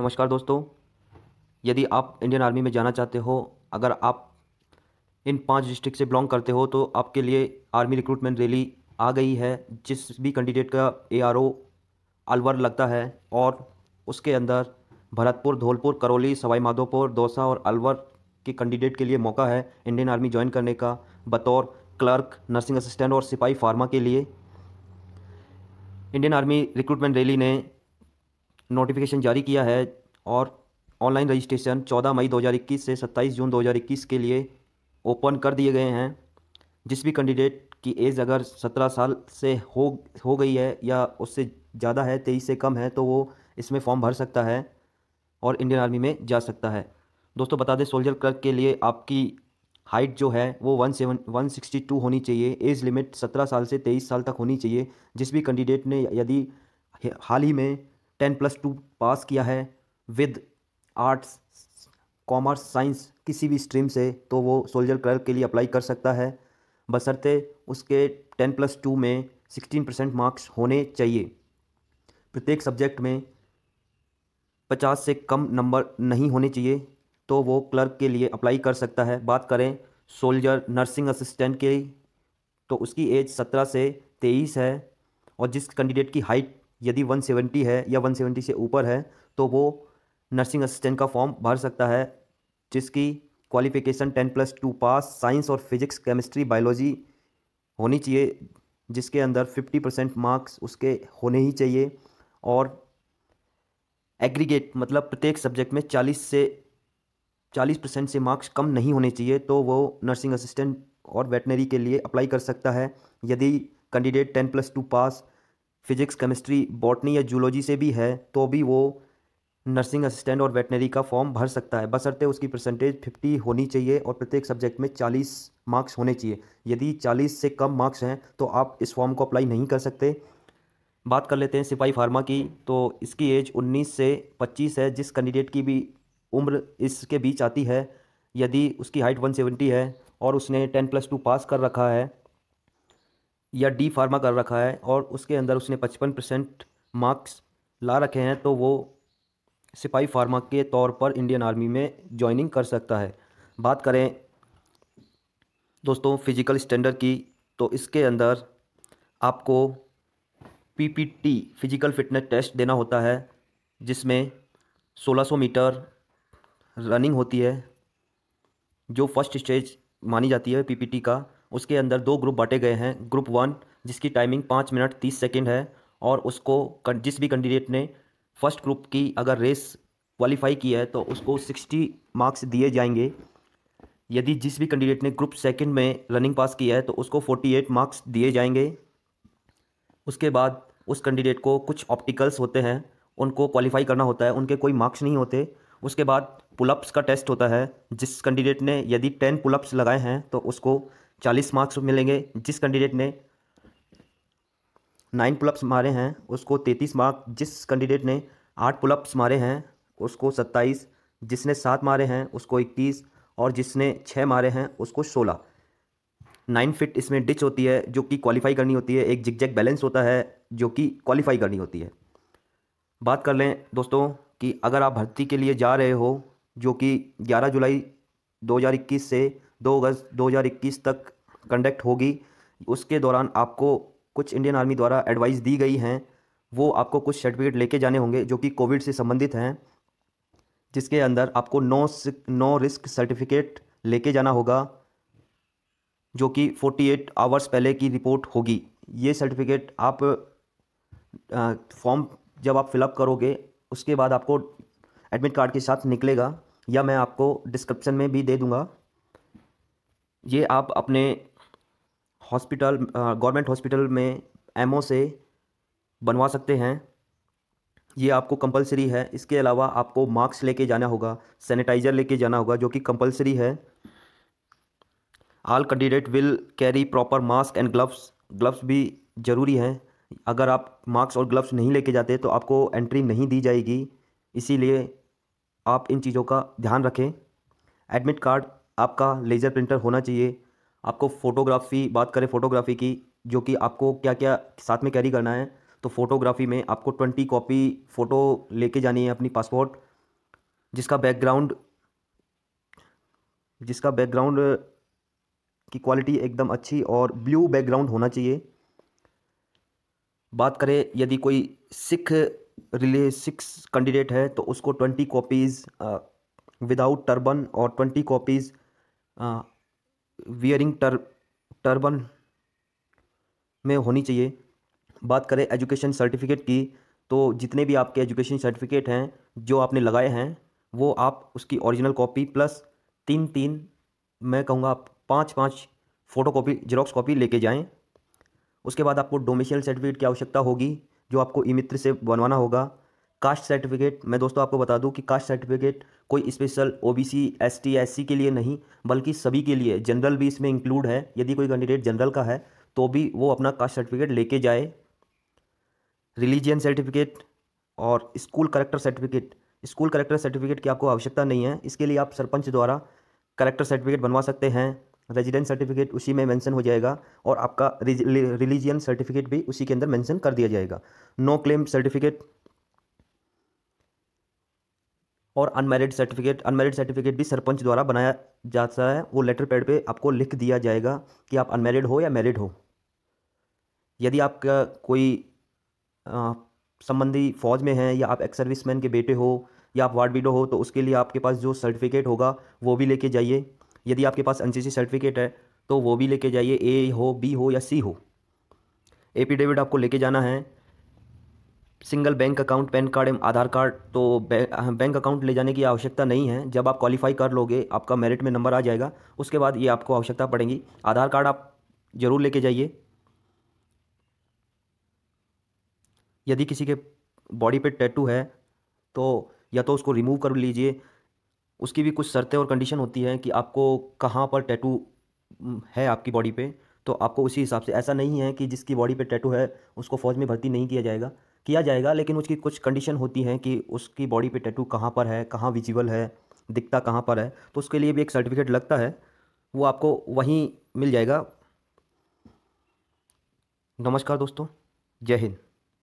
नमस्कार दोस्तों यदि आप इंडियन आर्मी में जाना चाहते हो अगर आप इन पांच डिस्ट्रिक्ट से बिलोंग करते हो तो आपके लिए आर्मी रिक्रूटमेंट रैली आ गई है जिस भी कैंडिडेट का ए आर ओ अलवर लगता है और उसके अंदर भरतपुर धौलपुर करौली सवाई माधोपुर दौसा और अलवर के कैंडिडेट के लिए मौका है इंडियन आर्मी ज्वाइन करने का बतौर क्लर्क नर्सिंग असिस्टेंट और सिपाही फार्मा के लिए इंडियन आर्मी रिक्रूटमेंट रैली ने नोटिफिकेशन जारी किया है और ऑनलाइन रजिस्ट्रेशन 14 मई 2021 से 27 जून 2021 के लिए ओपन कर दिए गए हैं जिस भी कैंडिडेट की एज अगर 17 साल से हो हो गई है या उससे ज़्यादा है तेईस से कम है तो वो इसमें फॉर्म भर सकता है और इंडियन आर्मी में जा सकता है दोस्तों बता दें सोल्जर क्लर्क के लिए आपकी हाइट जो है वो one seven one sixty two होनी चाहिए एज लिमिट सत्रह साल से तेईस साल तक होनी चाहिए जिस भी कैंडिडेट ने यदि हाल ही में टेन प्लस टू पास किया है विद आर्ट्स कॉमर्स साइंस किसी भी स्ट्रीम से तो वो सोल्जर क्लर्क के लिए अप्लाई कर सकता है बसरते उसके टेन प्लस टू में सिक्सटीन परसेंट मार्क्स होने चाहिए प्रत्येक सब्जेक्ट में पचास से कम नंबर नहीं होने चाहिए तो वो क्लर्क के लिए अप्लाई कर सकता है बात करें सोल्जर नर्सिंग असिस्टेंट की तो उसकी एज सत्रह से तेईस है और जिस कैंडिडेट की हाइट यदि 170 है या 170 से ऊपर है तो वो नर्सिंग असिस्टेंट का फॉर्म भर सकता है जिसकी qualification ten plus two pass science और फिजिक्स केमिस्ट्री बायोलॉजी होनी चाहिए जिसके अंदर फिफ्टी परसेंट मार्क्स उसके होने ही चाहिए और एग्रीगेट मतलब प्रत्येक सब्जेक्ट में चालीस से चालीस परसेंट से मार्क्स कम नहीं होने चाहिए तो वो नर्सिंग असिस्टेंट और वेटनरी के लिए अप्लाई कर सकता है यदि candidate ten plus two pass physics chemistry botany या जूलॉजी से भी है तो भी वो नर्सिंग असिस्टेंट और वेटनरी का फॉर्म भर सकता है बसरते उसकी परसेंटेज फिफ्टी होनी चाहिए और प्रत्येक सब्जेक्ट में चालीस मार्क्स होने चाहिए यदि चालीस से कम मार्क्स हैं तो आप इस फॉर्म को अप्लाई नहीं कर सकते बात कर लेते हैं सिपाही फार्मा की तो इसकी एज उन्नीस से पच्चीस है जिस कैंडिडेट की भी उम्र इसके बीच आती है यदि उसकी हाइट वन सेवेंटी है और उसने टेन प्लस टू पास कर रखा है या डी फार्मा कर रखा है और उसके अंदर उसने पचपन परसेंट मार्क्स ला रखे हैं तो वो सिपाही फार्मा के तौर पर इंडियन आर्मी में ज्वाइनिंग कर सकता है बात करें दोस्तों फिजिकल स्टैंडर्ड की तो इसके अंदर आपको पीपीटी फिजिकल फिटनेस टेस्ट देना होता है जिसमें 1600 मीटर रनिंग होती है जो फर्स्ट स्टेज मानी जाती है पीपीटी का उसके अंदर दो ग्रुप बांटे गए हैं ग्रुप वन जिसकी टाइमिंग पाँच मिनट तीस सेकेंड है और उसको जिस भी कैंडिडेट ने फर्स्ट ग्रुप की अगर रेस क्वालिफाई की है तो उसको सिक्सटी मार्क्स दिए जाएंगे यदि जिस भी कैंडिडेट ने ग्रुप सेकंड में रनिंग पास किया है तो उसको फोर्टी एट मार्क्स दिए जाएंगे उसके बाद उस कैंडिडेट को कुछ ऑप्टिकल्स होते हैं उनको क्वालिफाई करना होता है उनके कोई मार्क्स नहीं होते उसके बाद पुलअप्स का टेस्ट होता है जिस कैंडिडेट ने यदि टेन पुलअप्स लगाए हैं तो उसको चालीस मार्क्स मिलेंगे जिस कैंडिडेट ने नाइन पुलअप्स मारे हैं उसको तैंतीस मार्क जिस कैंडिडेट ने आठ पुलअप्स मारे हैं उसको सत्ताईस जिसने सात मारे हैं उसको इक्कीस और जिसने छः मारे हैं उसको सोलह नाइन फिट इसमें डिच होती है जो कि क्वालिफाई करनी होती है एक जिगजैक बैलेंस होता है जो कि क्वालिफाई करनी होती है बात कर लें दोस्तों कि अगर आप भर्ती के लिए जा रहे हो जो कि 11 जुलाई 2021 से दो अगस्त इक्कीस तक कंडक्ट होगी उसके दौरान आपको कुछ इंडियन आर्मी द्वारा एडवाइस दी गई हैं वो आपको कुछ सर्टिफिकेट लेके जाने होंगे जो कि कोविड से संबंधित हैं जिसके अंदर आपको नो नो रिस्क सर्टिफिकेट लेके जाना होगा जो कि 48 आवर्स पहले की रिपोर्ट होगी ये सर्टिफिकेट आप फॉर्म जब आप फिलअप करोगे उसके बाद आपको एडमिट कार्ड के साथ निकलेगा या मैं आपको डिस्क्रिप्शन में भी दे दूँगा ये आप अपने हॉस्पिटल गवर्नमेंट हॉस्पिटल में एमओ से बनवा सकते हैं ये आपको कंपलसरी है इसके अलावा आपको मास्क लेके जाना होगा सैनिटाइज़र लेके जाना होगा जो कि कंपलसरी है all candidate will carry proper mask and gloves gloves भी ज़रूरी हैं अगर आप मास्क और ग्लव्स नहीं लेके जाते तो आपको एंट्री नहीं दी जाएगी इसीलिए आप इन चीज़ों का ध्यान रखें एडमिट कार्ड आपका लेज़र प्रिंटर होना चाहिए आपको फ़ोटोग्राफी बात करें फ़ोटोग्राफी की जो कि आपको क्या क्या साथ में कैरी करना है तो फ़ोटोग्राफी में आपको ट्वेंटी कॉपी फ़ोटो लेके जानी है अपनी पासपोर्ट जिसका बैकग्राउंड जिसका बैकग्राउंड की क्वालिटी एकदम अच्छी और ब्लू बैकग्राउंड होना चाहिए बात करें यदि कोई सिख रिले सिख कैंडिडेट है तो उसको ट्वेंटी कॉपीज़ विदाउट टर्बन और ट्वेंटी कॉपीज़ वियरिंग टर टर्बन में होनी चाहिए बात करें एजुकेशन सर्टिफिकेट की तो जितने भी आपके एजुकेशन सर्टिफिकेट हैं जो आपने लगाए हैं वो आप उसकी ओरिजिनल कॉपी प्लस तीन तीन मैं कहूँगा आप पाँच पाँच फ़ोटो कॉपी जेरोक्स कॉपी लेके जाएं उसके बाद आपको डोमिशियल सर्टिफिकेट की आवश्यकता होगी जो आपको ई मित्र से बनवाना होगा कास्ट सर्टिफिकेट मैं दोस्तों आपको बता दूं कि कास्ट सर्टिफिकेट कोई स्पेशल ओबीसी एसटी एससी के लिए नहीं बल्कि सभी के लिए जनरल भी इसमें इंक्लूड है यदि कोई कैंडिडेट जनरल का है तो भी वो अपना कास्ट सर्टिफिकेट लेके जाए रिलीजियन सर्टिफिकेट और school character certificate school character certificate की आपको आवश्यकता नहीं है इसके लिए आप सरपंच द्वारा करेक्टर सर्टिफिकेट बनवा सकते हैं रेजिडेंस सर्टिफिकेट उसी में मेंशन हो जाएगा और आपका रिलीजियन सर्टिफिकेट भी उसी के अंदर मेंशन कर दिया जाएगा नो क्लेम सर्टिफिकेट और अनमेरिड सर्टिफिकेट अनमेरिड सर्टिफिकेट भी सरपंच द्वारा बनाया जाता है वो लेटर पैड पे आपको लिख दिया जाएगा कि आप अनमेरिड हो या मेरिड हो यदि आपका कोई संबंधी फ़ौज में है या आप एक्स सर्विस मैन के बेटे हो या आप वार्ड वीडो हो तो उसके लिए आपके पास जो सर्टिफिकेट होगा वो भी लेके जाइए यदि आपके पास एन सर्टिफिकेट है तो वो भी लेके जाइए ए हो बी हो या सी हो एपिडेविट आपको लेके जाना है single bank account pan card एवं आधार कार्ड तो बैंक अकाउंट ले जाने की आवश्यकता नहीं है जब आप क्वालिफाई कर लोगे आपका मेरिट में नंबर आ जाएगा उसके बाद ये आपको आवश्यकता पड़ेगी आधार कार्ड आप ज़रूर लेके जाइए यदि किसी के बॉडी पे टैटू है तो या तो उसको रिमूव कर लीजिए उसकी भी कुछ शर्तें और कंडीशन होती हैं कि आपको कहाँ पर टैटू है आपकी बॉडी पे तो आपको उसी हिसाब से ऐसा नहीं है कि जिसकी बॉडी पे टैटू है उसको फ़ौज में भर्ती नहीं किया जाएगा किया जाएगा लेकिन उसकी कुछ कंडीशन होती हैं कि उसकी बॉडी पे टैटू कहाँ पर है कहाँ विजिबल है दिखता कहाँ पर है तो उसके लिए भी एक सर्टिफिकेट लगता है वो आपको वहीं मिल जाएगा नमस्कार दोस्तों जय हिंद